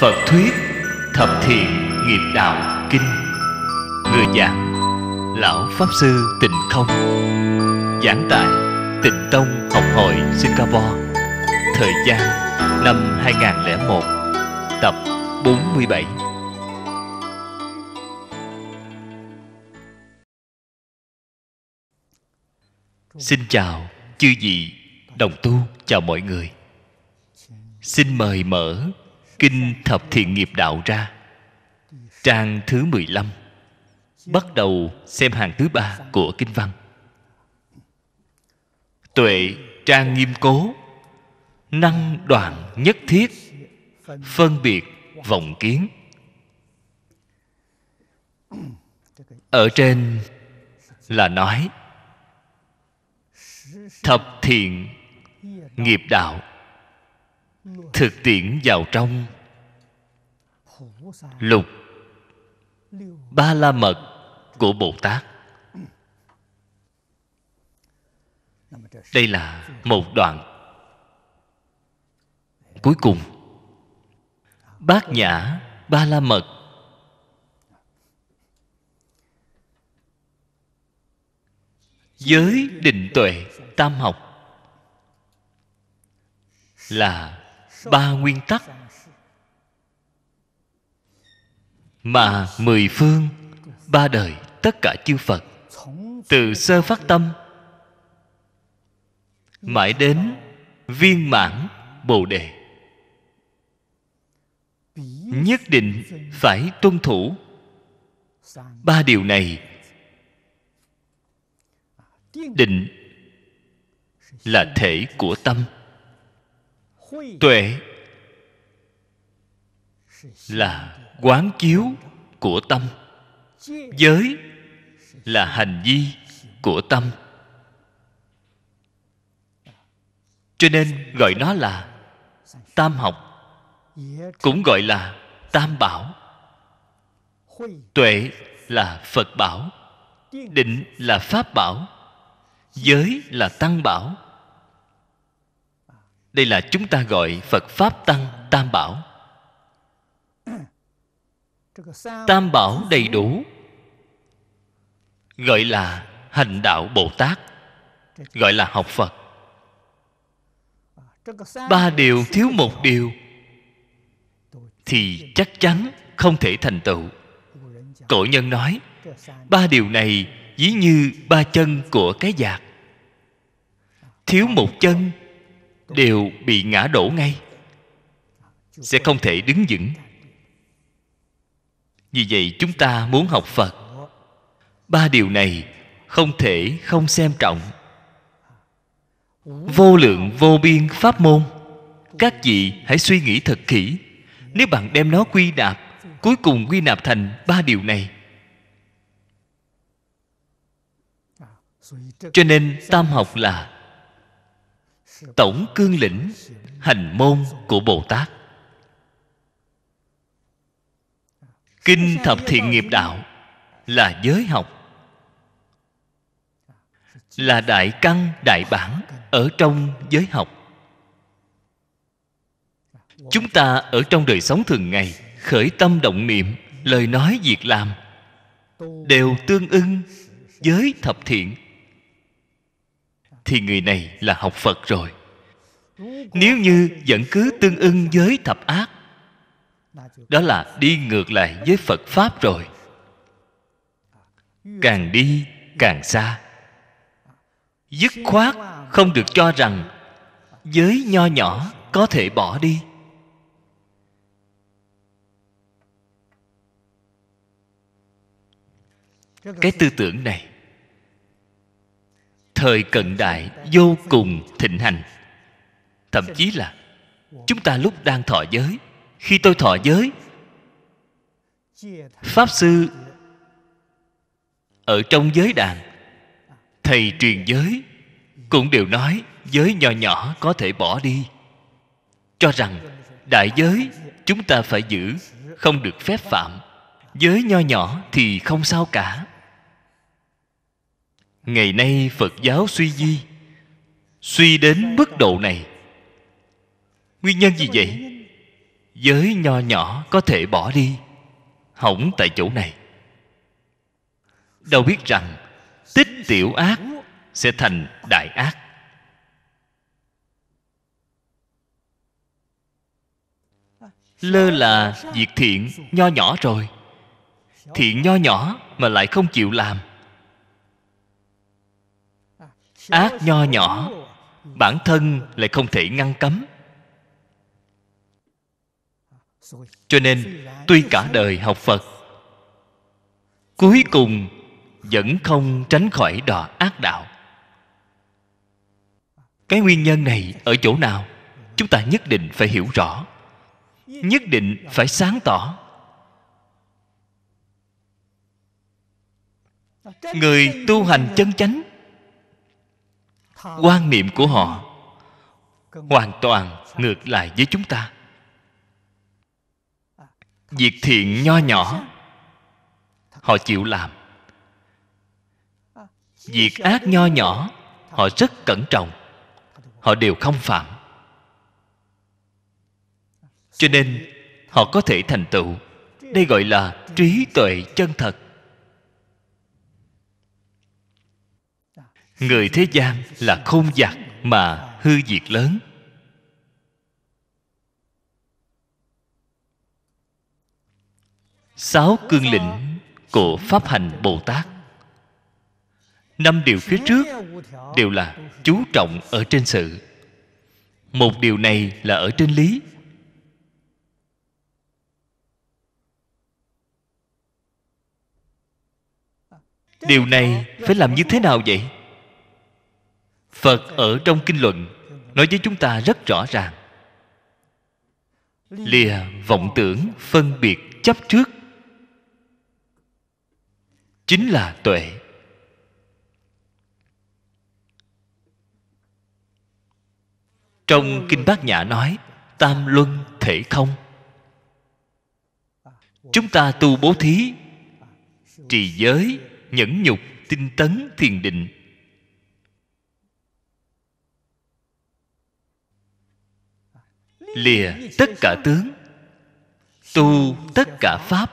Phật Thuyết Thập Thiện Nghiệp Đạo Kinh Người giảng Lão Pháp Sư Tịnh Không Giảng tại Tịnh Tông Học Hội Singapore Thời gian năm 2001 Tập 47 Xin chào chư vị đồng tu chào mọi người Xin mời mở Kinh Thập Thiện Nghiệp Đạo ra Trang thứ 15 Bắt đầu xem hàng thứ ba của Kinh Văn Tuệ trang nghiêm cố Năng đoạn nhất thiết Phân biệt vọng kiến Ở trên là nói Thập thiện nghiệp đạo thực tiễn vào trong lục ba la mật của bồ tát đây là một đoạn cuối cùng bát nhã ba la mật giới định tuệ tam học là ba nguyên tắc mà mười phương ba đời tất cả chư phật từ sơ phát tâm mãi đến viên mãn bồ đề nhất định phải tuân thủ ba điều này định là thể của tâm tuệ là quán chiếu của tâm giới là hành vi của tâm cho nên gọi nó là tam học cũng gọi là tam bảo tuệ là phật bảo định là pháp bảo giới là tăng bảo đây là chúng ta gọi phật pháp tăng tam bảo tam bảo đầy đủ gọi là hành đạo bồ tát gọi là học phật ba điều thiếu một điều thì chắc chắn không thể thành tựu cổ nhân nói ba điều này ví như ba chân của cái giạc thiếu một chân đều bị ngã đổ ngay sẽ không thể đứng vững vì vậy chúng ta muốn học phật ba điều này không thể không xem trọng vô lượng vô biên pháp môn các vị hãy suy nghĩ thật kỹ nếu bạn đem nó quy nạp cuối cùng quy nạp thành ba điều này cho nên tam học là tổng cương lĩnh hành môn của bồ tát kinh thập thiện nghiệp đạo là giới học là đại căn đại bản ở trong giới học chúng ta ở trong đời sống thường ngày khởi tâm động niệm lời nói việc làm đều tương ưng với thập thiện thì người này là học phật rồi nếu như vẫn cứ tương ưng với thập ác đó là đi ngược lại với phật pháp rồi càng đi càng xa dứt khoát không được cho rằng giới nho nhỏ có thể bỏ đi cái tư tưởng này thời cận đại vô cùng thịnh hành thậm chí là chúng ta lúc đang thọ giới khi tôi thọ giới pháp sư ở trong giới đàn thầy truyền giới cũng đều nói giới nhỏ nhỏ có thể bỏ đi cho rằng đại giới chúng ta phải giữ không được phép phạm giới nho nhỏ thì không sao cả ngày nay phật giáo suy di suy đến mức độ này nguyên nhân gì vậy giới nho nhỏ có thể bỏ đi hỏng tại chỗ này đâu biết rằng tích tiểu ác sẽ thành đại ác lơ là việc thiện nho nhỏ rồi thiện nho nhỏ mà lại không chịu làm ác nho nhỏ bản thân lại không thể ngăn cấm cho nên tuy cả đời học phật cuối cùng vẫn không tránh khỏi đọa ác đạo cái nguyên nhân này ở chỗ nào chúng ta nhất định phải hiểu rõ nhất định phải sáng tỏ người tu hành chân chánh quan niệm của họ hoàn toàn ngược lại với chúng ta việc thiện nho nhỏ họ chịu làm việc ác nho nhỏ họ rất cẩn trọng họ đều không phạm cho nên họ có thể thành tựu đây gọi là trí tuệ chân thật người thế gian là không giặc mà hư diệt lớn sáu cương lĩnh của pháp hành bồ tát năm điều phía trước đều là chú trọng ở trên sự một điều này là ở trên lý điều này phải làm như thế nào vậy phật ở trong kinh luận nói với chúng ta rất rõ ràng lìa vọng tưởng phân biệt chấp trước chính là tuệ trong kinh bát nhã nói tam luân thể không chúng ta tu bố thí trì giới nhẫn nhục tinh tấn thiền định lìa tất cả tướng tu tất cả pháp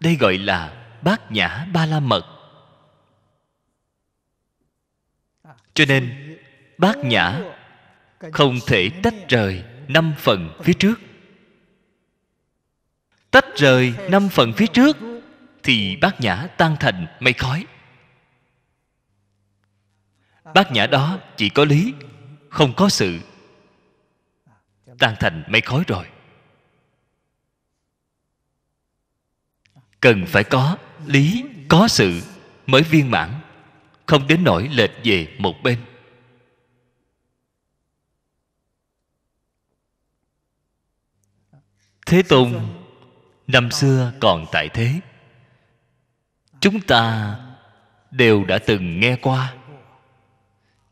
đây gọi là bát nhã ba la mật cho nên bát nhã không thể tách rời năm phần phía trước tách rời năm phần phía trước thì bát nhã tan thành mây khói bát nhã đó chỉ có lý không có sự tan thành mây khói rồi cần phải có lý có sự mới viên mãn không đến nỗi lệch về một bên thế tôn năm xưa còn tại thế chúng ta đều đã từng nghe qua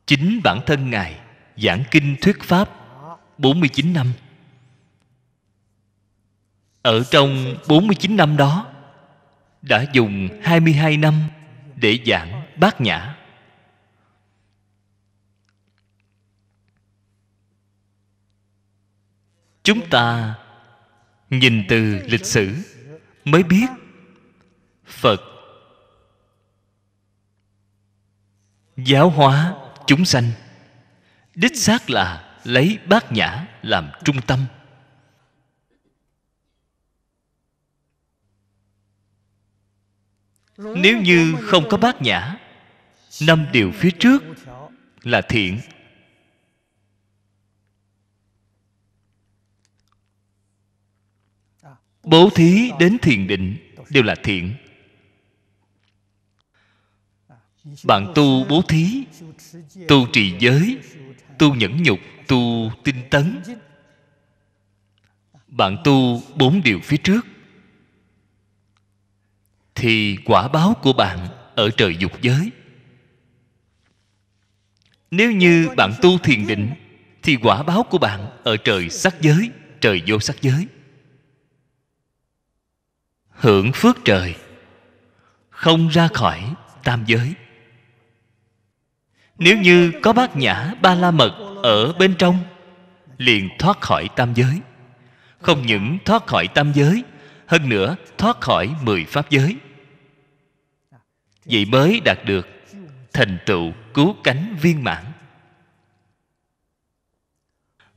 chính bản thân ngài giảng kinh thuyết pháp 49 năm Ở trong 49 năm đó Đã dùng 22 năm Để giảng bát nhã Chúng ta nhìn từ lịch sử Mới biết Phật Giáo hóa chúng sanh Đích xác là lấy bát nhã làm trung tâm nếu như không có bát nhã năm điều phía trước là thiện bố thí đến thiền định đều là thiện bạn tu bố thí tu trì giới tu nhẫn nhục tu tinh tấn bạn tu bốn điều phía trước thì quả báo của bạn ở trời dục giới nếu như bạn tu thiền định thì quả báo của bạn ở trời sắc giới trời vô sắc giới hưởng phước trời không ra khỏi tam giới nếu như có bát nhã ba la mật ở bên trong Liền thoát khỏi tam giới Không những thoát khỏi tam giới Hơn nữa thoát khỏi mười pháp giới Vậy mới đạt được Thành tựu cứu cánh viên mãn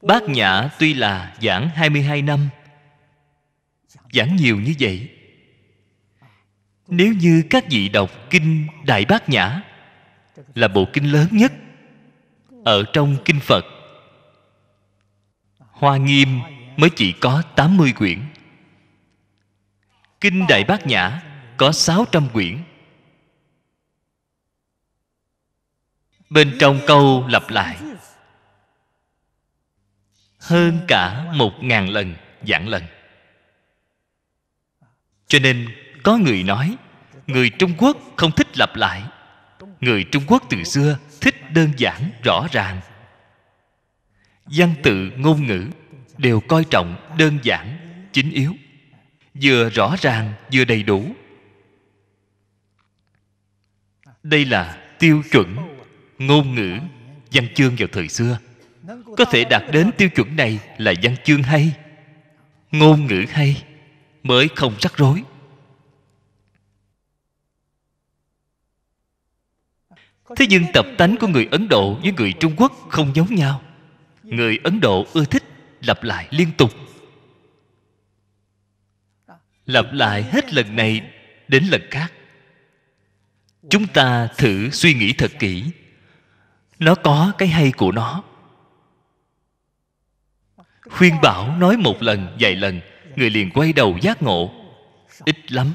Bát Nhã tuy là giảng 22 năm Giảng nhiều như vậy Nếu như các vị đọc Kinh Đại Bát Nhã là bộ kinh lớn nhất ở trong kinh Phật. Hoa Nghiêm mới chỉ có 80 quyển. Kinh Đại Bát Nhã có 600 quyển. Bên trong câu lặp lại hơn cả một ngàn lần dạng lần cho nên có người nói người trung quốc không thích lặp lại người trung quốc từ xưa thích đơn giản rõ ràng văn tự ngôn ngữ đều coi trọng đơn giản chính yếu vừa rõ ràng vừa đầy đủ đây là tiêu chuẩn ngôn ngữ văn chương vào thời xưa có thể đạt đến tiêu chuẩn này là văn chương hay ngôn ngữ hay mới không rắc rối thế nhưng tập tánh của người ấn độ với người trung quốc không giống nhau người ấn độ ưa thích lặp lại liên tục lặp lại hết lần này đến lần khác chúng ta thử suy nghĩ thật kỹ nó có cái hay của nó khuyên bảo nói một lần vài lần người liền quay đầu giác ngộ ít lắm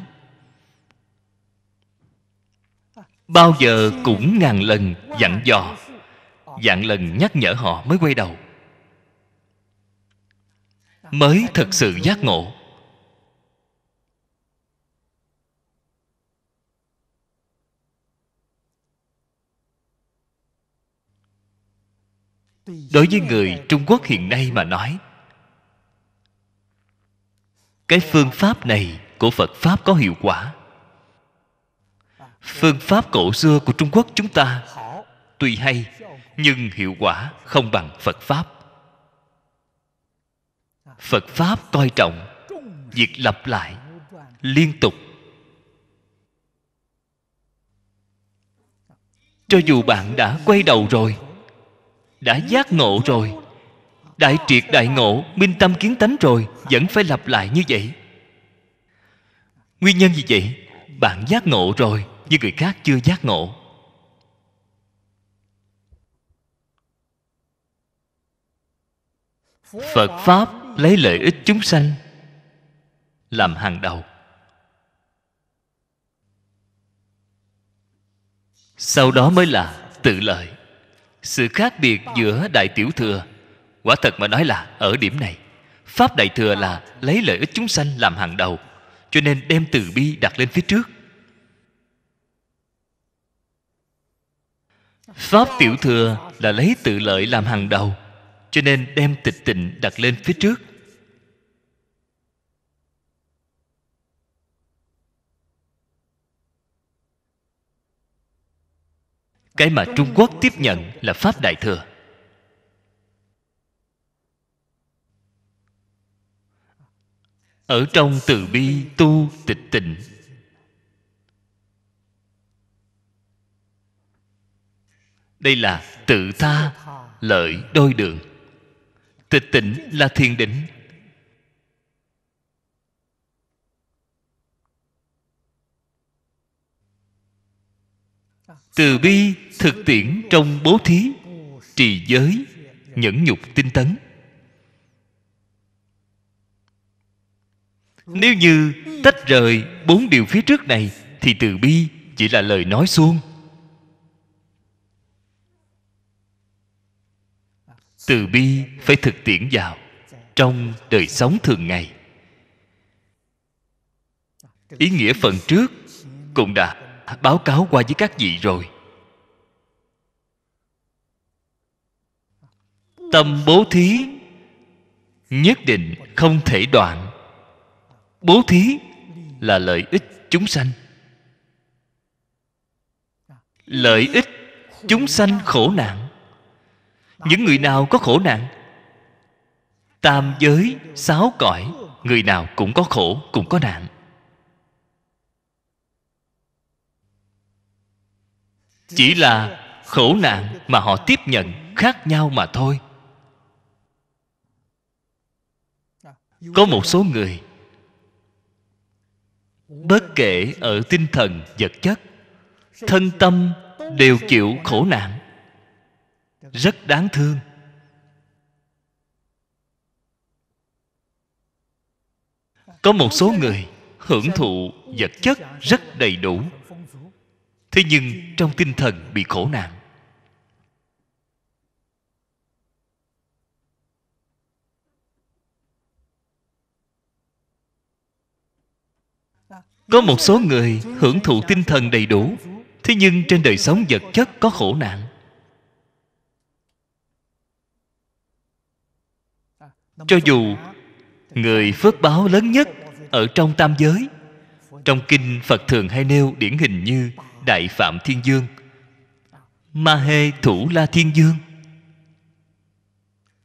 bao giờ cũng ngàn lần dặn dò dặn lần nhắc nhở họ mới quay đầu mới thật sự giác ngộ đối với người trung quốc hiện nay mà nói cái phương pháp này của phật pháp có hiệu quả phương pháp cổ xưa của trung quốc chúng ta tuy hay nhưng hiệu quả không bằng phật pháp phật pháp coi trọng việc lặp lại liên tục cho dù bạn đã quay đầu rồi đã giác ngộ rồi đại triệt đại ngộ minh tâm kiến tánh rồi vẫn phải lặp lại như vậy nguyên nhân gì vậy bạn giác ngộ rồi với người khác chưa giác ngộ phật pháp lấy lợi ích chúng sanh làm hàng đầu sau đó mới là tự lợi sự khác biệt giữa đại tiểu thừa quả thật mà nói là ở điểm này pháp đại thừa là lấy lợi ích chúng sanh làm hàng đầu cho nên đem từ bi đặt lên phía trước pháp tiểu thừa là lấy tự lợi làm hàng đầu cho nên đem tịch tịnh đặt lên phía trước cái mà trung quốc tiếp nhận là pháp đại thừa ở trong từ bi tu tịch tịnh đây là tự tha lợi đôi đường tịch tỉnh là thiền định từ bi thực tiễn trong bố thí trì giới nhẫn nhục tinh tấn nếu như tách rời bốn điều phía trước này thì từ bi chỉ là lời nói suông từ bi phải thực tiễn vào trong đời sống thường ngày ý nghĩa phần trước cũng đã báo cáo qua với các vị rồi tâm bố thí nhất định không thể đoạn bố thí là lợi ích chúng sanh lợi ích chúng sanh khổ nạn những người nào có khổ nạn tam giới sáu cõi người nào cũng có khổ cũng có nạn chỉ là khổ nạn mà họ tiếp nhận khác nhau mà thôi có một số người bất kể ở tinh thần vật chất thân tâm đều chịu khổ nạn rất đáng thương có một số người hưởng thụ vật chất rất đầy đủ thế nhưng trong tinh thần bị khổ nạn có một số người hưởng thụ tinh thần đầy đủ thế nhưng trên đời sống vật chất có khổ nạn cho dù người phước báo lớn nhất ở trong tam giới trong kinh phật thường hay nêu điển hình như đại phạm thiên dương ma hê thủ la thiên dương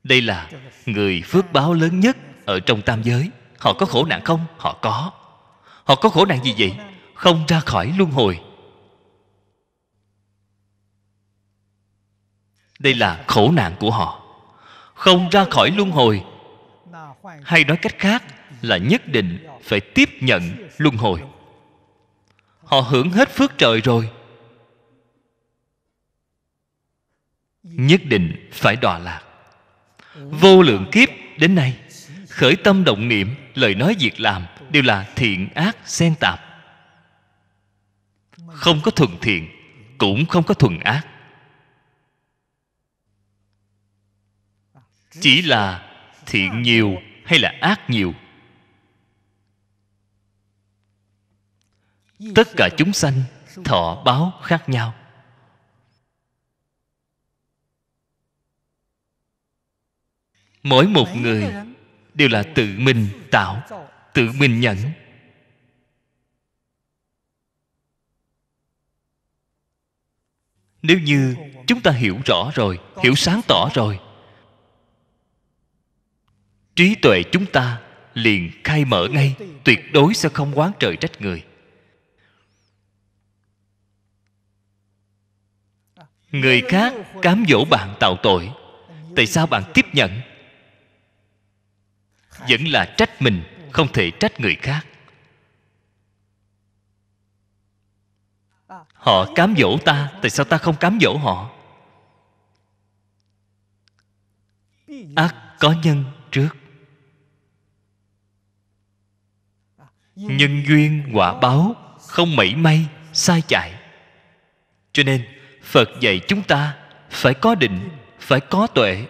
đây là người phước báo lớn nhất ở trong tam giới họ có khổ nạn không họ có họ có khổ nạn gì vậy không ra khỏi luân hồi đây là khổ nạn của họ không ra khỏi luân hồi hay nói cách khác là nhất định phải tiếp nhận luân hồi họ hưởng hết phước trời rồi nhất định phải đọa lạc vô lượng kiếp đến nay khởi tâm động niệm lời nói việc làm đều là thiện ác xen tạp không có thuần thiện cũng không có thuần ác chỉ là thiện nhiều hay là ác nhiều tất cả chúng sanh thọ báo khác nhau mỗi một người đều là tự mình tạo tự mình nhận nếu như chúng ta hiểu rõ rồi hiểu sáng tỏ rồi trí tuệ chúng ta liền khai mở ngay tuyệt đối sẽ không quán trời trách người người khác cám dỗ bạn tạo tội tại sao bạn tiếp nhận vẫn là trách mình không thể trách người khác họ cám dỗ ta tại sao ta không cám dỗ họ ác có nhân trước nhân duyên quả báo không mảy may sai chạy cho nên phật dạy chúng ta phải có định phải có tuệ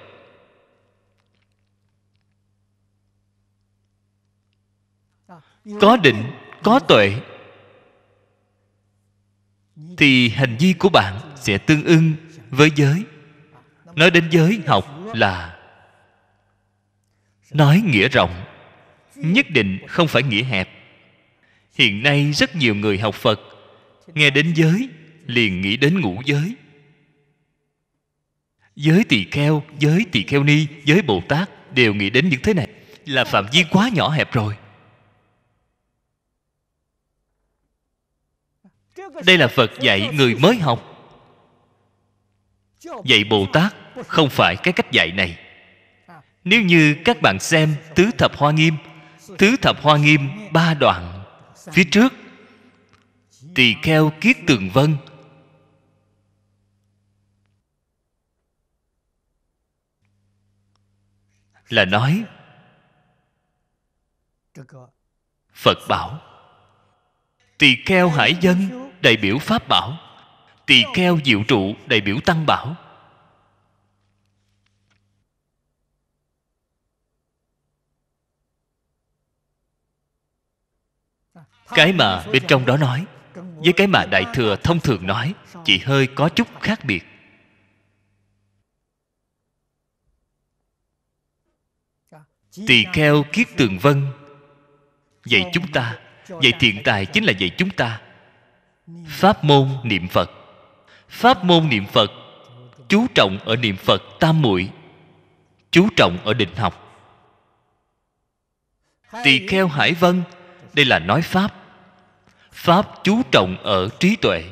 có định có tuệ thì hành vi của bạn sẽ tương ưng với giới nói đến giới học là nói nghĩa rộng nhất định không phải nghĩa hẹp hiện nay rất nhiều người học phật nghe đến giới liền nghĩ đến ngũ giới giới tỳ kheo giới tỳ kheo ni giới bồ tát đều nghĩ đến những thế này là phạm vi quá nhỏ hẹp rồi đây là phật dạy người mới học dạy bồ tát không phải cái cách dạy này nếu như các bạn xem tứ thập hoa nghiêm tứ thập hoa nghiêm ba đoạn phía trước tỳ kheo kiết tường vân là nói phật bảo tỳ kheo hải dân đại biểu pháp bảo tỳ kheo diệu trụ đại biểu tăng bảo cái mà bên trong đó nói với cái mà đại thừa thông thường nói chỉ hơi có chút khác biệt tỳ kheo kiết tường vân dạy chúng ta dạy thiện tài chính là dạy chúng ta pháp môn niệm phật pháp môn niệm phật chú trọng ở niệm phật tam muội chú trọng ở định học tỳ kheo hải vân đây là nói pháp pháp chú trọng ở trí tuệ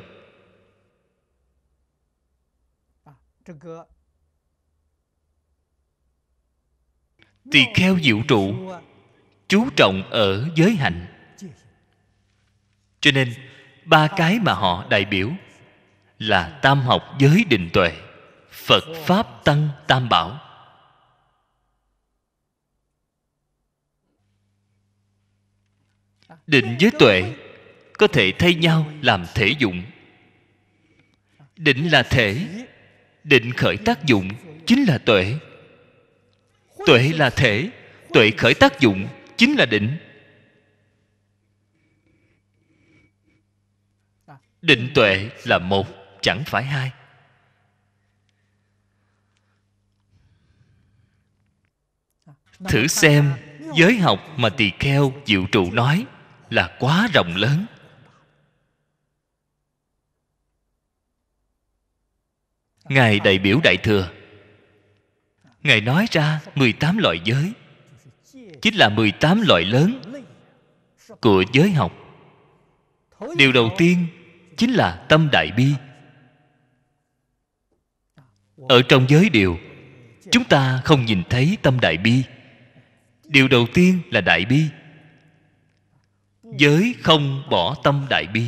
tỳ kheo diệu trụ chú trọng ở giới hạnh cho nên ba cái mà họ đại biểu là tam học giới định tuệ phật pháp tăng tam bảo định giới tuệ có thể thay nhau làm thể dụng định là thể định khởi tác dụng chính là tuệ tuệ là thể tuệ khởi tác dụng chính là định định tuệ là một chẳng phải hai thử xem giới học mà tỳ kheo diệu trụ nói là quá rộng lớn ngài đại biểu đại thừa ngài nói ra 18 loại giới chính là 18 loại lớn của giới học điều đầu tiên chính là tâm đại bi ở trong giới điều chúng ta không nhìn thấy tâm đại bi điều đầu tiên là đại bi giới không bỏ tâm đại bi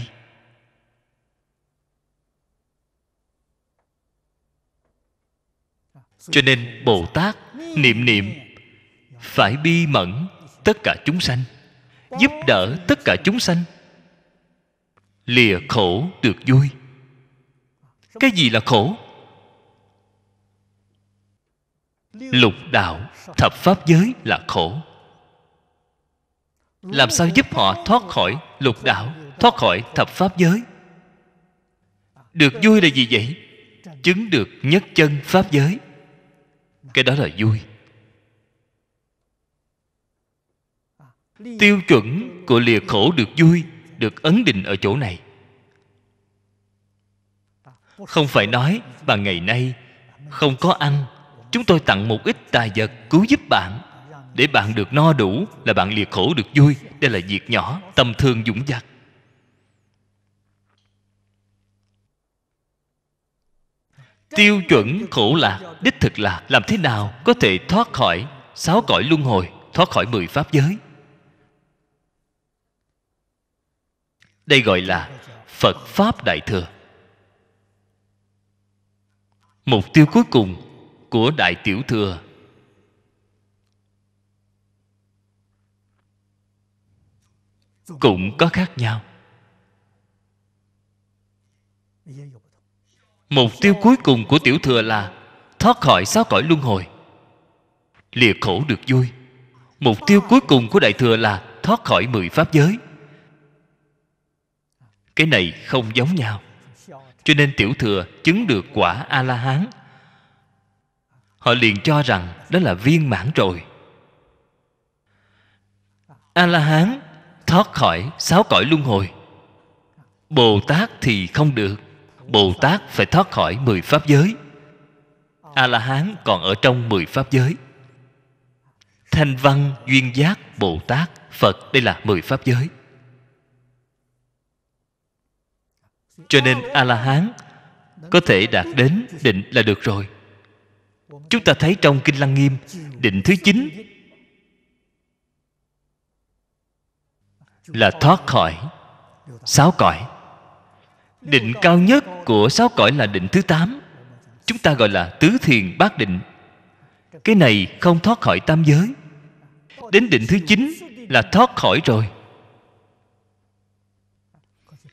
cho nên bồ tát niệm niệm phải bi mẫn tất cả chúng sanh giúp đỡ tất cả chúng sanh lìa khổ được vui cái gì là khổ lục đạo thập pháp giới là khổ làm sao giúp họ thoát khỏi lục đạo thoát khỏi thập pháp giới được vui là gì vậy chứng được nhất chân pháp giới cái đó là vui à, tiêu chuẩn của lìa khổ được vui được ấn định ở chỗ này à, không phải nói bà ngày nay không có ăn chúng tôi tặng một ít tài vật cứu giúp bạn để bạn được no đủ là bạn liệt khổ được vui đây là việc nhỏ tâm thường dũng dặt tiêu chuẩn khổ lạc đích thực là làm thế nào có thể thoát khỏi sáu cõi luân hồi thoát khỏi mười pháp giới đây gọi là phật pháp đại thừa mục tiêu cuối cùng của đại tiểu thừa cũng có khác nhau mục tiêu cuối cùng của tiểu thừa là thoát khỏi sáu cõi luân hồi liệt khổ được vui mục tiêu cuối cùng của đại thừa là thoát khỏi mười pháp giới cái này không giống nhau cho nên tiểu thừa chứng được quả a la hán họ liền cho rằng đó là viên mãn rồi a la hán thoát khỏi sáu cõi luân hồi bồ tát thì không được Bồ Tát phải thoát khỏi mười pháp giới A-la-hán còn ở trong mười pháp giới Thanh văn, duyên giác, Bồ Tát, Phật Đây là mười pháp giới Cho nên A-la-hán Có thể đạt đến định là được rồi Chúng ta thấy trong Kinh Lăng Nghiêm Định thứ 9 Là thoát khỏi Sáu cõi định cao nhất của sáu cõi là định thứ tám chúng ta gọi là tứ thiền bát định cái này không thoát khỏi tam giới đến định thứ chín là thoát khỏi rồi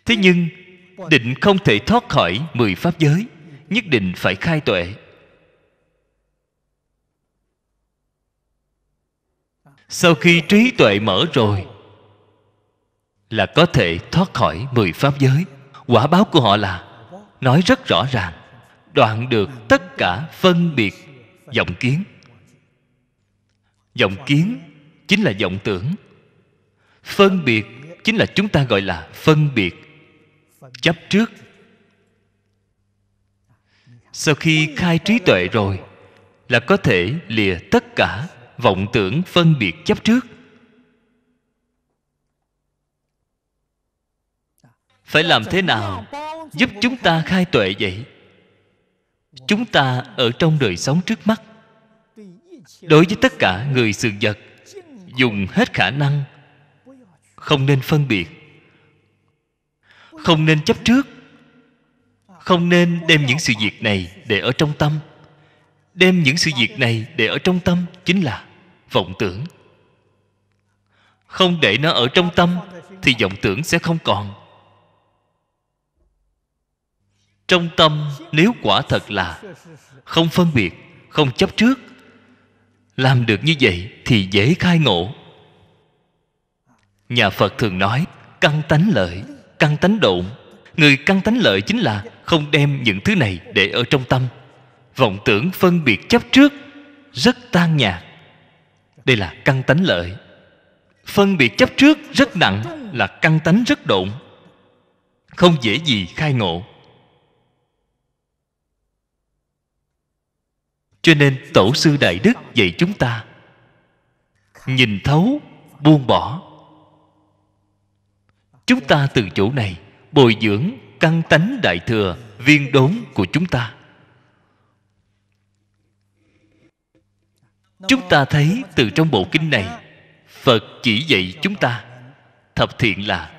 thế nhưng định không thể thoát khỏi mười pháp giới nhất định phải khai tuệ sau khi trí tuệ mở rồi là có thể thoát khỏi mười pháp giới quả báo của họ là nói rất rõ ràng đoạn được tất cả phân biệt vọng kiến vọng kiến chính là vọng tưởng phân biệt chính là chúng ta gọi là phân biệt chấp trước sau khi khai trí tuệ rồi là có thể lìa tất cả vọng tưởng phân biệt chấp trước phải làm thế nào giúp chúng ta khai tuệ vậy chúng ta ở trong đời sống trước mắt đối với tất cả người sự vật dùng hết khả năng không nên phân biệt không nên chấp trước không nên đem những sự việc này để ở trong tâm đem những sự việc này để ở trong tâm chính là vọng tưởng không để nó ở trong tâm thì vọng tưởng sẽ không còn trong tâm nếu quả thật là không phân biệt không chấp trước làm được như vậy thì dễ khai ngộ nhà phật thường nói căn tánh lợi căn tánh độn người căn tánh lợi chính là không đem những thứ này để ở trong tâm vọng tưởng phân biệt chấp trước rất tan nhạt đây là căn tánh lợi phân biệt chấp trước rất nặng là căn tánh rất độn không dễ gì khai ngộ cho nên tổ sư đại đức dạy chúng ta nhìn thấu buông bỏ chúng ta từ chỗ này bồi dưỡng căn tánh đại thừa viên đốn của chúng ta chúng ta thấy từ trong bộ kinh này phật chỉ dạy chúng ta thập thiện là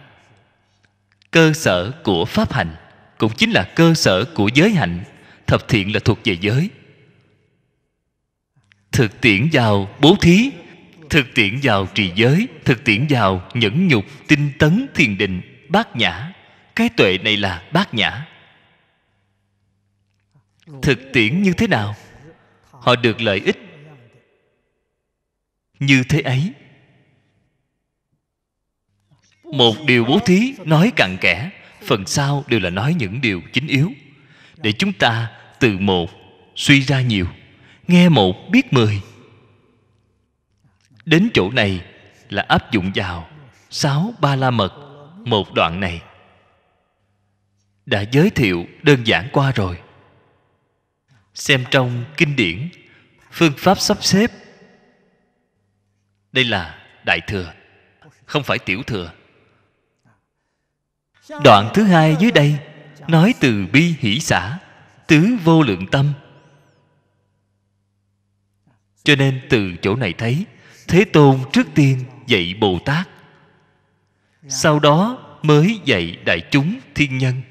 cơ sở của pháp hành cũng chính là cơ sở của giới hạnh thập thiện là thuộc về giới thực tiễn vào bố thí thực tiễn vào trì giới thực tiễn vào nhẫn nhục tinh tấn thiền định bát nhã cái tuệ này là bát nhã thực tiễn như thế nào họ được lợi ích như thế ấy một điều bố thí nói cặn kẽ phần sau đều là nói những điều chính yếu để chúng ta từ một suy ra nhiều nghe một biết mười đến chỗ này là áp dụng vào sáu ba la mật một đoạn này đã giới thiệu đơn giản qua rồi xem trong kinh điển phương pháp sắp xếp đây là đại thừa không phải tiểu thừa đoạn thứ hai dưới đây nói từ bi hỷ xã tứ vô lượng tâm cho nên từ chỗ này thấy thế tôn trước tiên dạy bồ tát sau đó mới dạy đại chúng thiên nhân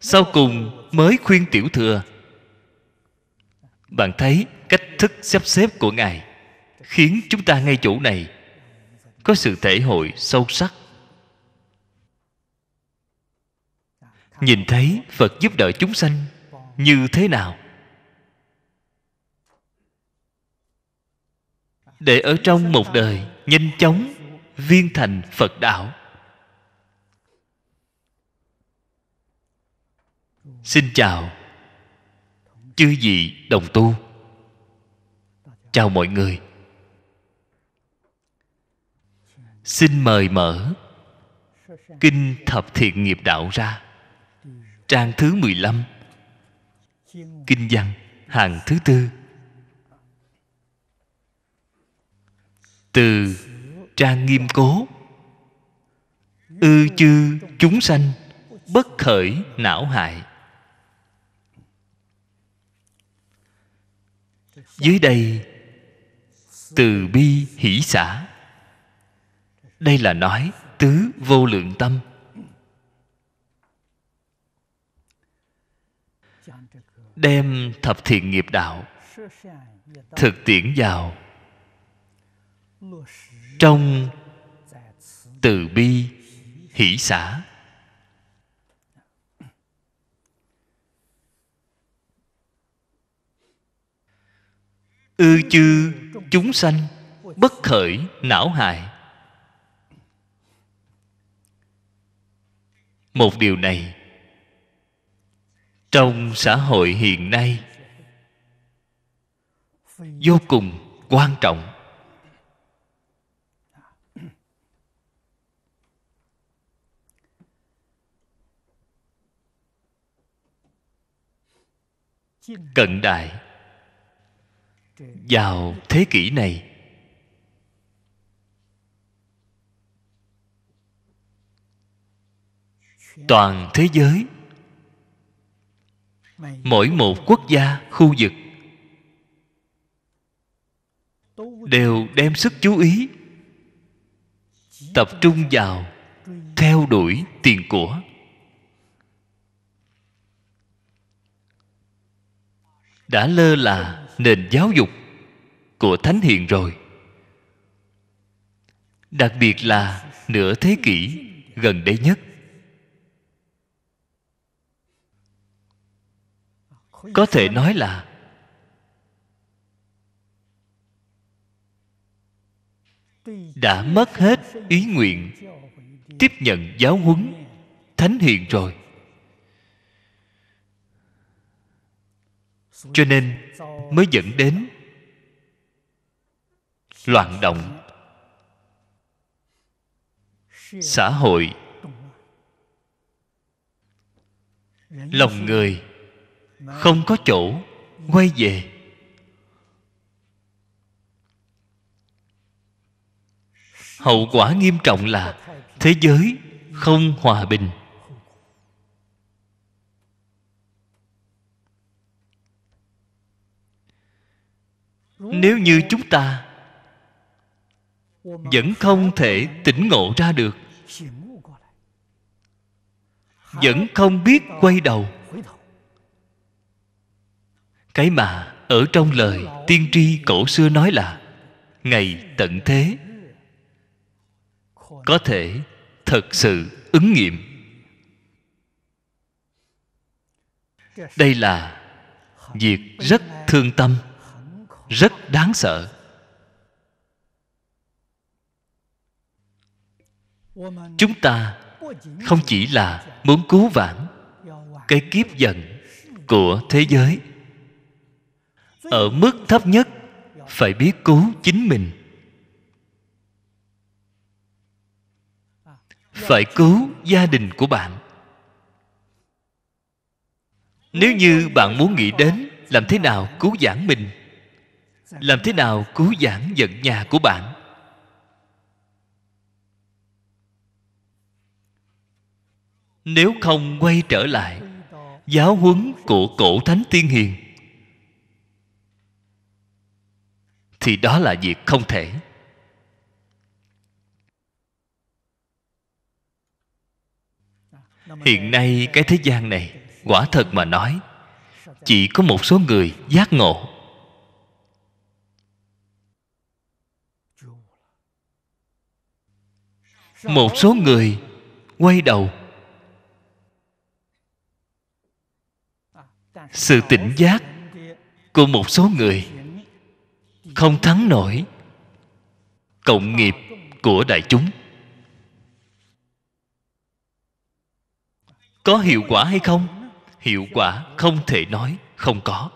sau cùng mới khuyên tiểu thừa bạn thấy cách thức sắp xếp của ngài khiến chúng ta ngay chỗ này có sự thể hội sâu sắc nhìn thấy phật giúp đỡ chúng sanh như thế nào để ở trong một đời nhanh chóng viên thành phật đạo xin chào chư vị đồng tu chào mọi người xin mời mở kinh thập thiện nghiệp đạo ra trang thứ 15 kinh văn hàng thứ tư từ trang nghiêm cố ư chư chúng sanh bất khởi não hại dưới đây từ bi hỷ xã đây là nói tứ vô lượng tâm đem thập thiện nghiệp đạo thực tiễn vào trong từ bi hỷ xã ư chư chúng sanh bất khởi não hại một điều này trong xã hội hiện nay vô cùng quan trọng cận đại vào thế kỷ này toàn thế giới mỗi một quốc gia khu vực đều đem sức chú ý tập trung vào theo đuổi tiền của đã lơ là nền giáo dục của thánh hiền rồi đặc biệt là nửa thế kỷ gần đây nhất có thể nói là đã mất hết ý nguyện tiếp nhận giáo huấn thánh hiền rồi cho nên mới dẫn đến loạn động xã hội lòng người không có chỗ quay về hậu quả nghiêm trọng là thế giới không hòa bình nếu như chúng ta vẫn không thể tỉnh ngộ ra được vẫn không biết quay đầu cái mà ở trong lời tiên tri cổ xưa nói là ngày tận thế có thể thật sự ứng nghiệm đây là việc rất thương tâm rất đáng sợ chúng ta không chỉ là muốn cứu vãn cái kiếp giận của thế giới ở mức thấp nhất phải biết cứu chính mình phải cứu gia đình của bạn nếu như bạn muốn nghĩ đến làm thế nào cứu giãn mình Dạ. làm thế nào cứu giảng giận nhà của bạn nếu không quay trở lại giáo huấn của cổ thánh tiên hiền thì đó là việc không thể hiện nay cái thế gian này quả thật mà nói chỉ có một số người giác ngộ một số người quay đầu sự tỉnh giác của một số người không thắng nổi cộng nghiệp của đại chúng có hiệu quả hay không hiệu quả không thể nói không có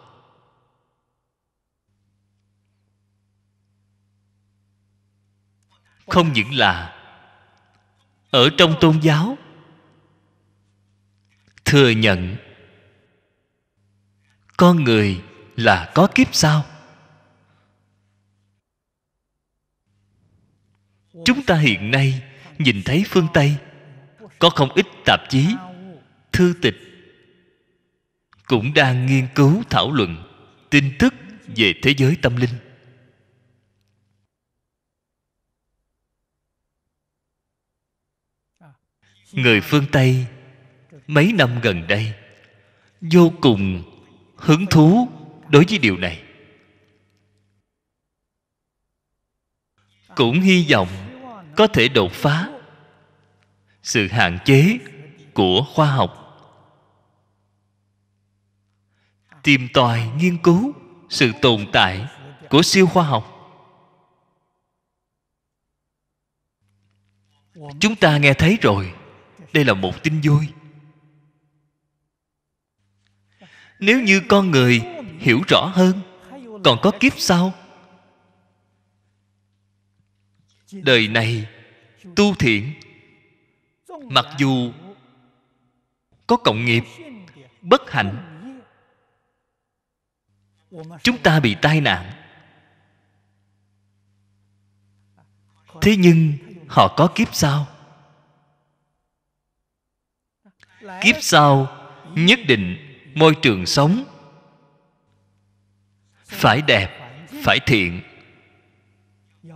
không những là ở trong tôn giáo thừa nhận con người là có kiếp sau chúng ta hiện nay nhìn thấy phương tây có không ít tạp chí thư tịch cũng đang nghiên cứu thảo luận tin tức về thế giới tâm linh người phương tây mấy năm gần đây vô cùng hứng thú đối với điều này cũng hy vọng có thể đột phá sự hạn chế của khoa học tìm tòi nghiên cứu sự tồn tại của siêu khoa học chúng ta nghe thấy rồi đây là một tin vui nếu như con người hiểu rõ hơn còn có kiếp sau đời này tu thiện mặc dù có cộng nghiệp bất hạnh chúng ta bị tai nạn thế nhưng họ có kiếp sau kiếp sau nhất định môi trường sống phải đẹp phải thiện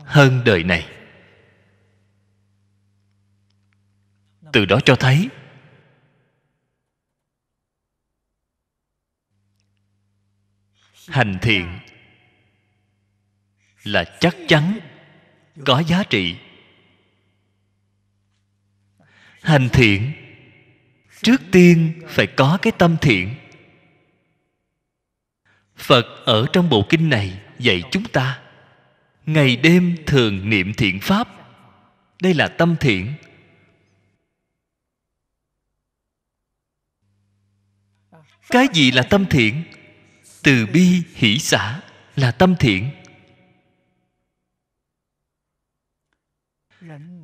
hơn đời này từ đó cho thấy hành thiện là chắc chắn có giá trị hành thiện trước tiên phải có cái tâm thiện phật ở trong bộ kinh này dạy chúng ta ngày đêm thường niệm thiện pháp đây là tâm thiện cái gì là tâm thiện từ bi hỷ xả là tâm thiện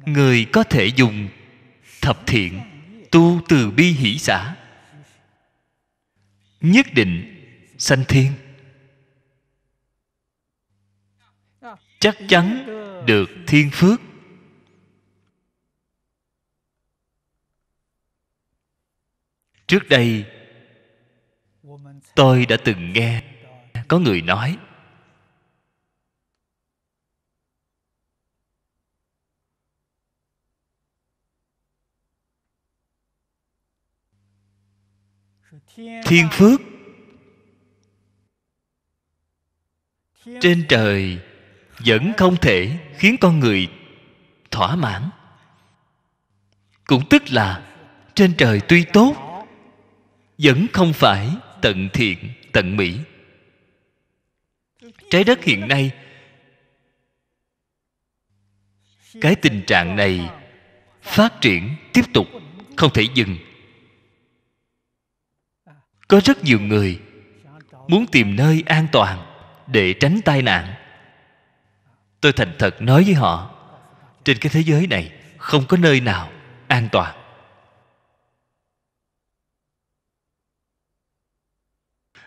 người có thể dùng thập thiện tu từ bi hỷ xã nhất định sanh thiên chắc chắn được thiên phước trước đây tôi đã từng nghe có người nói thiên phước trên trời vẫn không thể khiến con người thỏa mãn cũng tức là trên trời tuy tốt vẫn không phải tận thiện tận mỹ trái đất hiện nay cái tình trạng này phát triển tiếp tục không thể dừng có rất nhiều người muốn tìm nơi an toàn để tránh tai nạn tôi thành thật nói với họ trên cái thế giới này không có nơi nào an toàn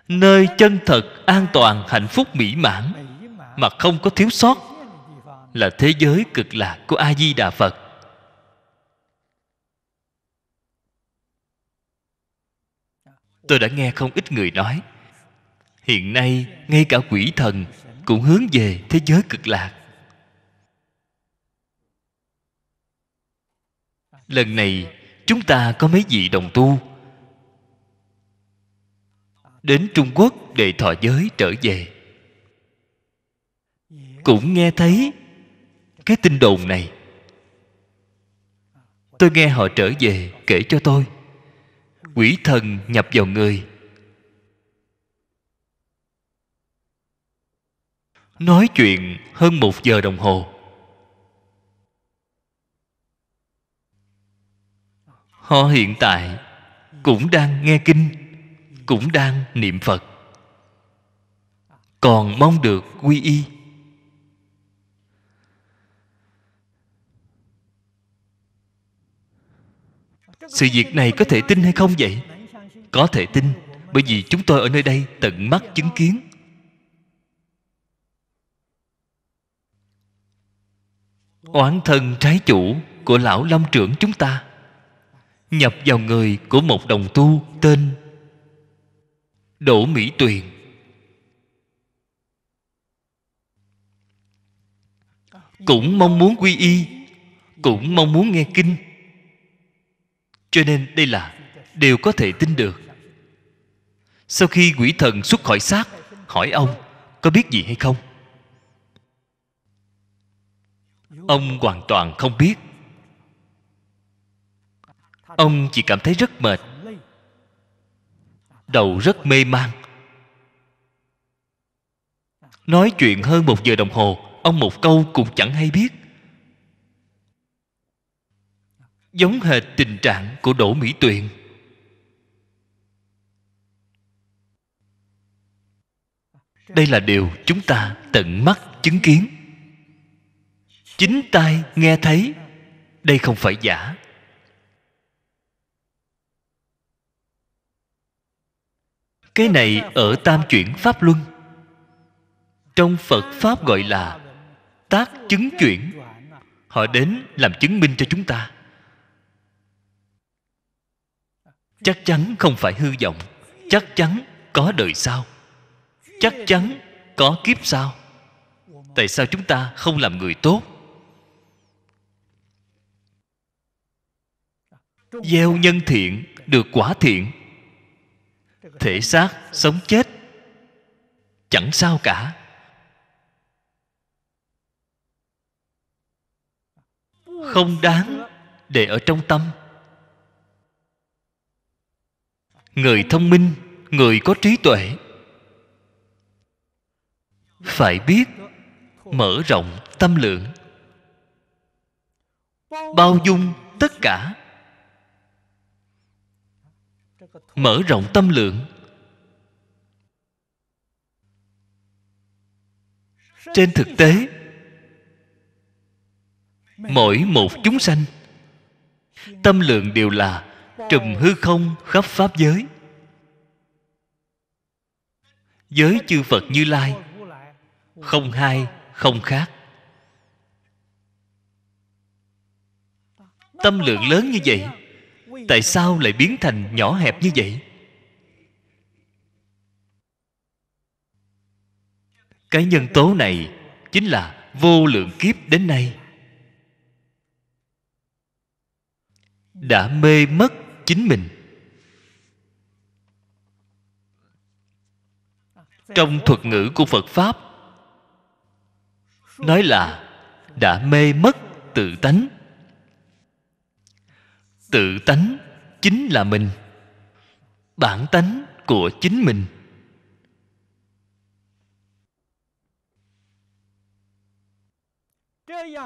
nơi chân thật an toàn hạnh phúc mỹ mãn mà không có thiếu sót là thế giới cực lạc của a di đà phật tôi đã nghe không ít người nói hiện nay ngay cả quỷ thần cũng hướng về thế giới cực lạc lần này chúng ta có mấy vị đồng tu đến trung quốc để thọ giới trở về cũng nghe thấy cái tin đồn này tôi nghe họ trở về kể cho tôi quỷ thần nhập vào người nói chuyện hơn một giờ đồng hồ họ hiện tại cũng đang nghe kinh cũng đang niệm phật còn mong được quy y sự việc này có thể tin hay không vậy có thể tin bởi vì chúng tôi ở nơi đây tận mắt chứng kiến oán thân trái chủ của lão long trưởng chúng ta nhập vào người của một đồng tu tên đỗ mỹ tuyền cũng mong muốn quy y cũng mong muốn nghe kinh cho nên đây là đều có thể tin được sau khi quỷ thần xuất khỏi xác hỏi ông có biết gì hay không ông hoàn toàn không biết ông chỉ cảm thấy rất mệt đầu rất mê man nói chuyện hơn một giờ đồng hồ ông một câu cũng chẳng hay biết giống hệt tình trạng của đỗ mỹ tuyền đây là điều chúng ta tận mắt chứng kiến chính tai nghe thấy đây không phải giả cái này ở tam chuyển pháp luân trong phật pháp gọi là tác chứng chuyển họ đến làm chứng minh cho chúng ta chắc chắn không phải hư vọng chắc chắn có đời sau chắc chắn có kiếp sau tại sao chúng ta không làm người tốt gieo nhân thiện được quả thiện thể xác sống chết chẳng sao cả không đáng để ở trong tâm người thông minh người có trí tuệ phải biết mở rộng tâm lượng bao dung tất cả mở rộng tâm lượng trên thực tế mỗi một chúng sanh tâm lượng đều là trùm hư không khắp pháp giới giới chư phật như lai không hai không khác tâm lượng lớn như vậy tại sao lại biến thành nhỏ hẹp như vậy cái nhân tố này chính là vô lượng kiếp đến nay đã mê mất chính mình trong thuật ngữ của phật pháp nói là đã mê mất tự tánh tự tánh chính là mình bản tánh của chính mình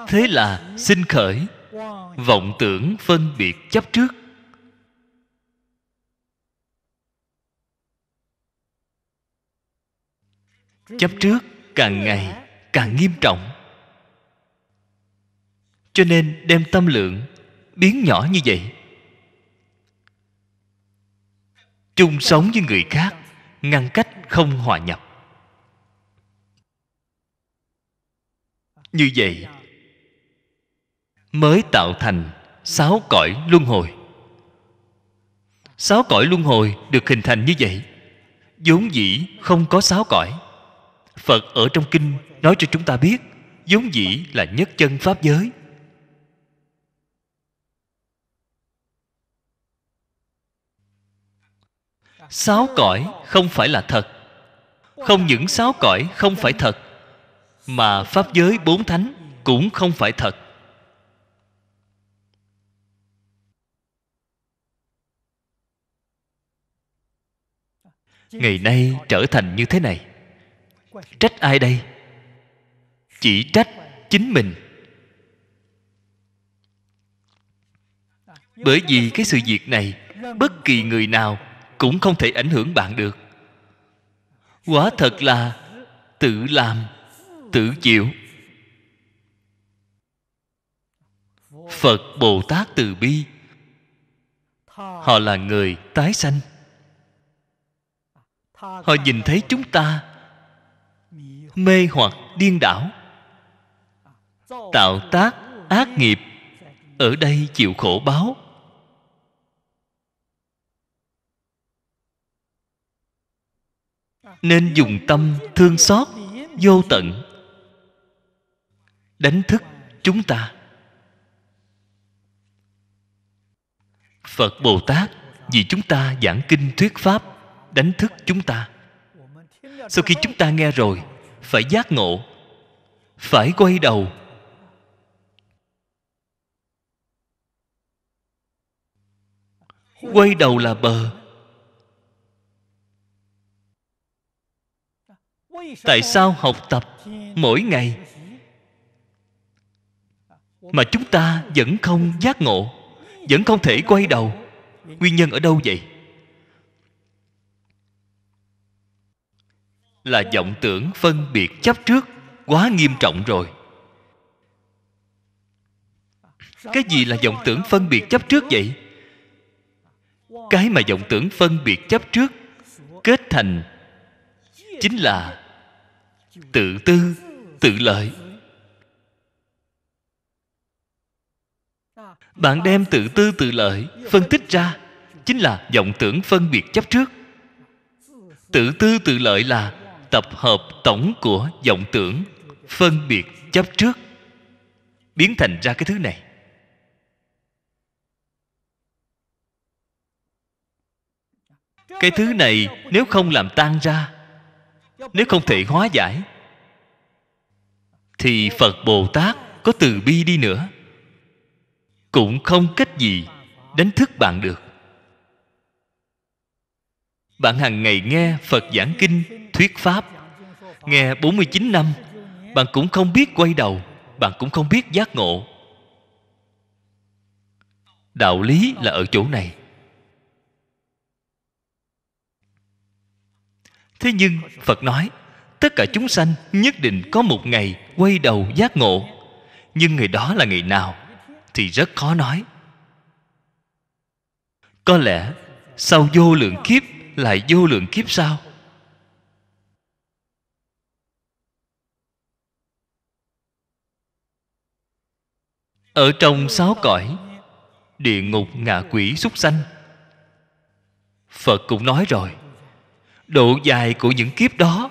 thế là sinh khởi vọng tưởng phân biệt chấp trước chấp trước càng ngày càng nghiêm trọng cho nên đem tâm lượng biến nhỏ như vậy chung sống với người khác ngăn cách không hòa nhập như vậy mới tạo thành sáu cõi luân hồi sáu cõi luân hồi được hình thành như vậy vốn dĩ không có sáu cõi phật ở trong kinh nói cho chúng ta biết giống dĩ là nhất chân pháp giới sáu cõi không phải là thật không những sáu cõi không phải thật mà pháp giới bốn thánh cũng không phải thật ngày nay trở thành như thế này trách ai đây chỉ trách chính mình bởi vì cái sự việc này bất kỳ người nào cũng không thể ảnh hưởng bạn được quả thật là tự làm tự chịu phật bồ tát từ bi họ là người tái sanh họ nhìn thấy chúng ta mê hoặc điên đảo tạo tác ác nghiệp ở đây chịu khổ báo nên dùng tâm thương xót vô tận đánh thức chúng ta phật bồ tát vì chúng ta giảng kinh thuyết pháp đánh thức chúng ta sau khi chúng ta nghe rồi phải giác ngộ phải quay đầu quay đầu là bờ tại sao học tập mỗi ngày mà chúng ta vẫn không giác ngộ vẫn không thể quay đầu nguyên nhân ở đâu vậy là vọng tưởng phân biệt chấp trước quá nghiêm trọng rồi cái gì là vọng tưởng phân biệt chấp trước vậy cái mà vọng tưởng phân biệt chấp trước kết thành chính là tự tư tự lợi bạn đem tự tư tự lợi phân tích ra chính là vọng tưởng phân biệt chấp trước tự tư tự lợi là tập hợp tổng của vọng tưởng phân biệt chấp trước biến thành ra cái thứ này cái thứ này nếu không làm tan ra nếu không thể hóa giải thì phật bồ tát có từ bi đi nữa cũng không cách gì đánh thức bạn được bạn hàng ngày nghe phật giảng kinh thuyết pháp nghe 49 năm bạn cũng không biết quay đầu bạn cũng không biết giác ngộ đạo lý là ở chỗ này thế nhưng phật nói tất cả chúng sanh nhất định có một ngày quay đầu giác ngộ nhưng ngày đó là ngày nào thì rất khó nói có lẽ sau vô lượng kiếp lại vô lượng kiếp sau ở trong sáu cõi địa ngục ngạ quỷ súc sanh phật cũng nói rồi độ dài của những kiếp đó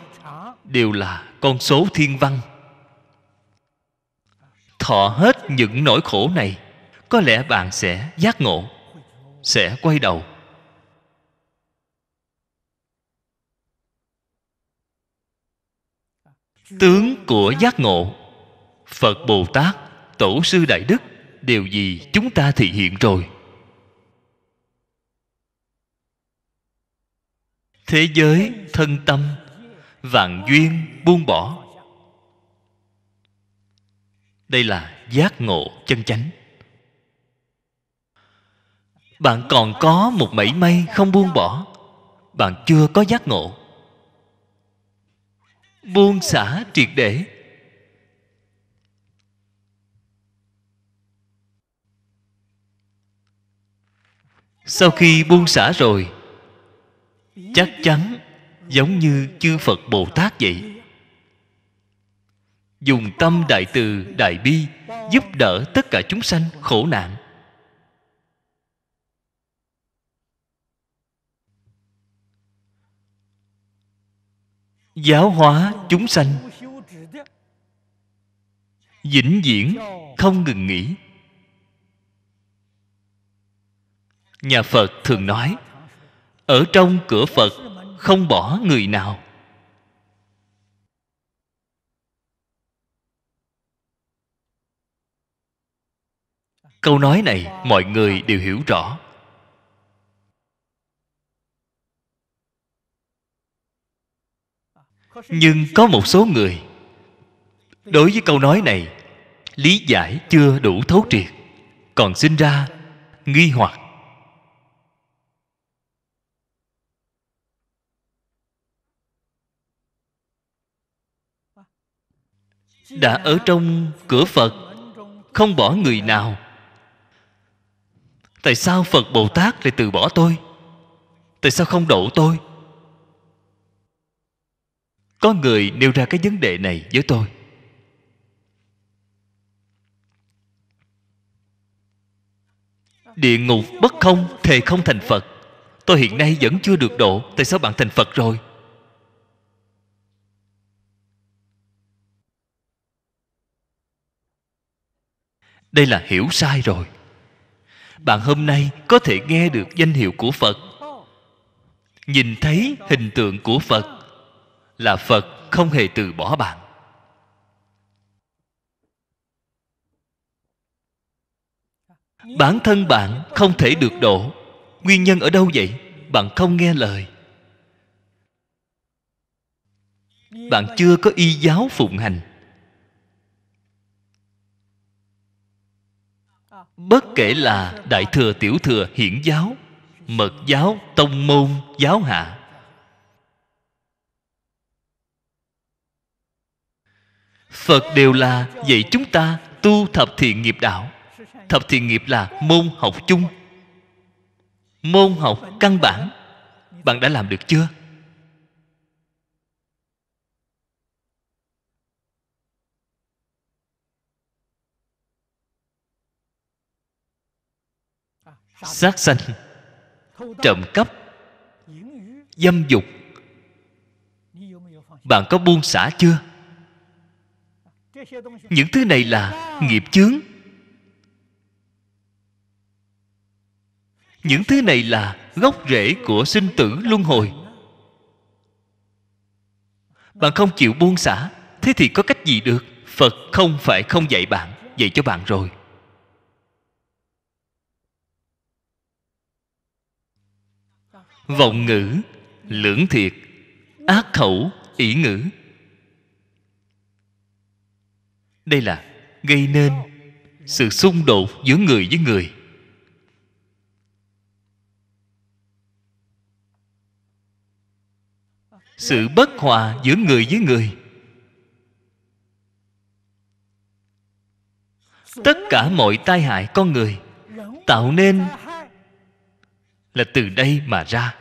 đều là con số thiên văn thọ hết những nỗi khổ này có lẽ bạn sẽ giác ngộ sẽ quay đầu tướng của giác ngộ phật bồ tát tổ sư đại đức điều gì chúng ta thị hiện rồi thế giới thân tâm vạn duyên buông bỏ đây là giác ngộ chân chánh bạn còn có một mảy may không buông bỏ bạn chưa có giác ngộ buông xả triệt để sau khi buông xả rồi chắc chắn giống như chư phật bồ tát vậy dùng tâm đại từ đại bi giúp đỡ tất cả chúng sanh khổ nạn giáo hóa chúng sanh vĩnh viễn không ngừng nghỉ nhà phật thường nói ở trong cửa phật không bỏ người nào câu nói này mọi người đều hiểu rõ nhưng có một số người đối với câu nói này lý giải chưa đủ thấu triệt còn sinh ra nghi hoặc đã ở trong cửa phật không bỏ người nào tại sao phật bồ tát lại từ bỏ tôi tại sao không độ tôi có người nêu ra cái vấn đề này với tôi địa ngục bất không thề không thành phật tôi hiện nay vẫn chưa được độ tại sao bạn thành phật rồi đây là hiểu sai rồi bạn hôm nay có thể nghe được danh hiệu của phật nhìn thấy hình tượng của phật là phật không hề từ bỏ bạn bản thân bạn không thể được độ nguyên nhân ở đâu vậy bạn không nghe lời bạn chưa có y giáo phụng hành bất kể là đại thừa tiểu thừa hiển giáo mật giáo tông môn giáo hạ phật đều là dạy chúng ta tu thập thiện nghiệp đạo thập thiện nghiệp là môn học chung môn học căn bản bạn đã làm được chưa sát sanh trộm cắp dâm dục bạn có buông xả chưa những thứ này là nghiệp chướng những thứ này là gốc rễ của sinh tử luân hồi bạn không chịu buông xả thế thì có cách gì được phật không phải không dạy bạn dạy cho bạn rồi vọng ngữ lưỡng thiệt ác khẩu ỷ ngữ đây là gây nên sự xung đột giữa người với người sự bất hòa giữa người với người tất cả mọi tai hại con người tạo nên là từ đây mà ra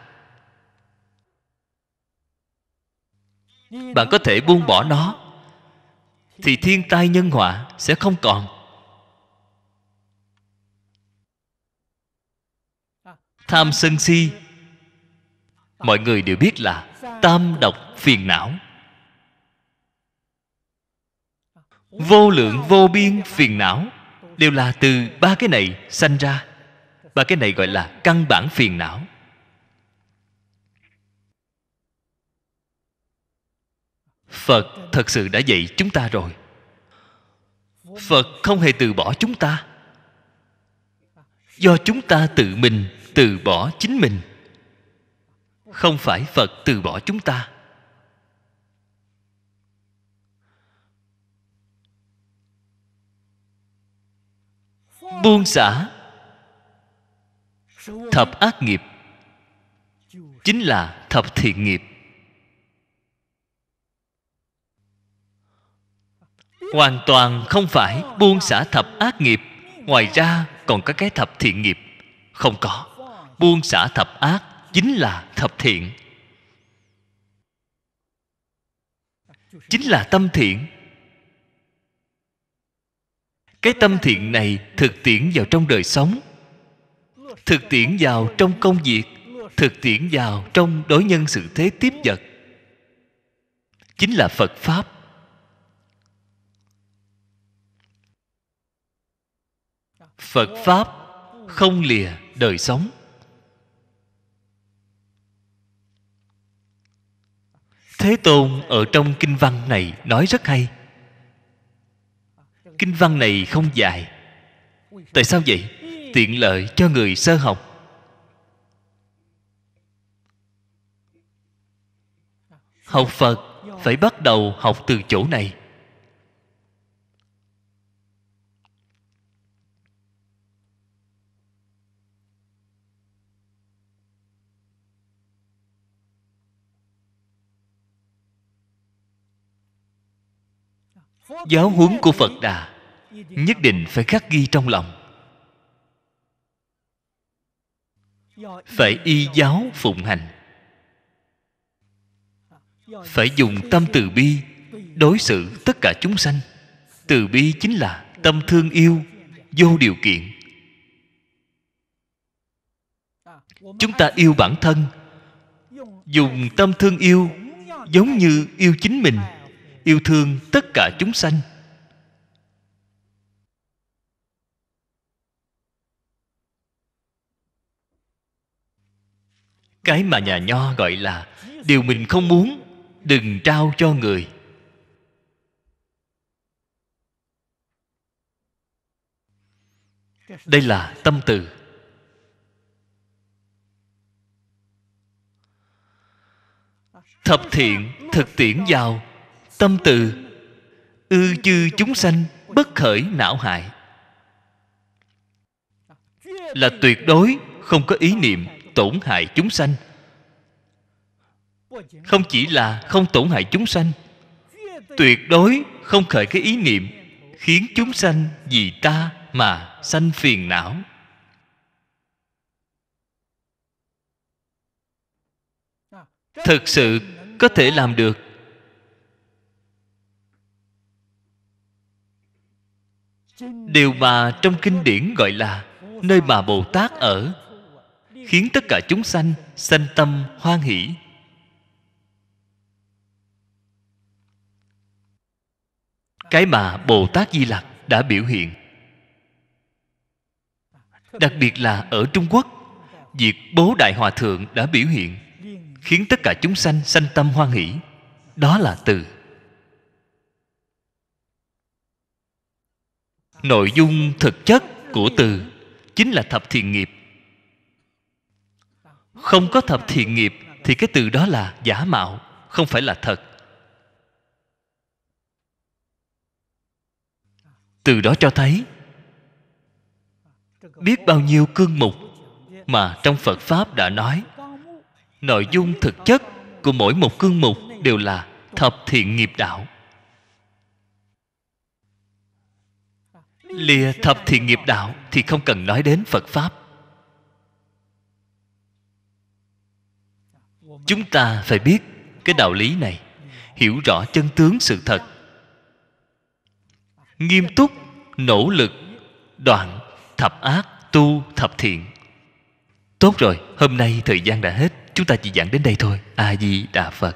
bạn có thể buông bỏ nó thì thiên tai nhân họa sẽ không còn tham sân si mọi người đều biết là tam độc phiền não vô lượng vô biên phiền não đều là từ ba cái này sanh ra và cái này gọi là căn bản phiền não Phật thật sự đã dạy chúng ta rồi Phật không hề từ bỏ chúng ta Do chúng ta tự mình từ bỏ chính mình Không phải Phật từ bỏ chúng ta Buông xả thập ác nghiệp chính là thập thiện nghiệp hoàn toàn không phải buông xả thập ác nghiệp ngoài ra còn có cái thập thiện nghiệp không có buông xả thập ác chính là thập thiện chính là tâm thiện cái tâm thiện này thực tiễn vào trong đời sống thực tiễn vào trong công việc thực tiễn vào trong đối nhân sự thế tiếp vật chính là phật pháp phật pháp không lìa đời sống thế tôn ở trong kinh văn này nói rất hay kinh văn này không dài tại sao vậy tiện lợi cho người sơ học học phật phải bắt đầu học từ chỗ này giáo huấn của phật đà nhất định phải khắc ghi trong lòng phải y giáo phụng hành phải dùng tâm từ bi đối xử tất cả chúng sanh từ bi chính là tâm thương yêu vô điều kiện chúng ta yêu bản thân dùng tâm thương yêu giống như yêu chính mình yêu thương tất cả chúng sanh cái mà nhà nho gọi là điều mình không muốn đừng trao cho người đây là tâm từ thập thiện thực tiễn vào tâm từ ư chư chúng sanh bất khởi não hại là tuyệt đối không có ý niệm tổn hại chúng sanh không chỉ là không tổn hại chúng sanh tuyệt đối không khởi cái ý niệm khiến chúng sanh vì ta mà sanh phiền não thực sự có thể làm được điều mà trong kinh điển gọi là nơi mà bồ tát ở khiến tất cả chúng sanh sanh tâm hoan hỷ cái mà bồ tát di lặc đã biểu hiện đặc biệt là ở trung quốc việc bố đại hòa thượng đã biểu hiện khiến tất cả chúng sanh sanh tâm hoan hỷ đó là từ nội dung thực chất của từ chính là thập thiện nghiệp không có thập thiện nghiệp thì cái từ đó là giả mạo không phải là thật từ đó cho thấy biết bao nhiêu cương mục mà trong phật pháp đã nói nội dung thực chất của mỗi một cương mục đều là thập thiện nghiệp đạo lìa thập thiện nghiệp đạo thì không cần nói đến phật pháp chúng ta phải biết cái đạo lý này hiểu rõ chân tướng sự thật nghiêm túc nỗ lực đoạn thập ác tu thập thiện tốt rồi hôm nay thời gian đã hết chúng ta chỉ giảng đến đây thôi a di đà phật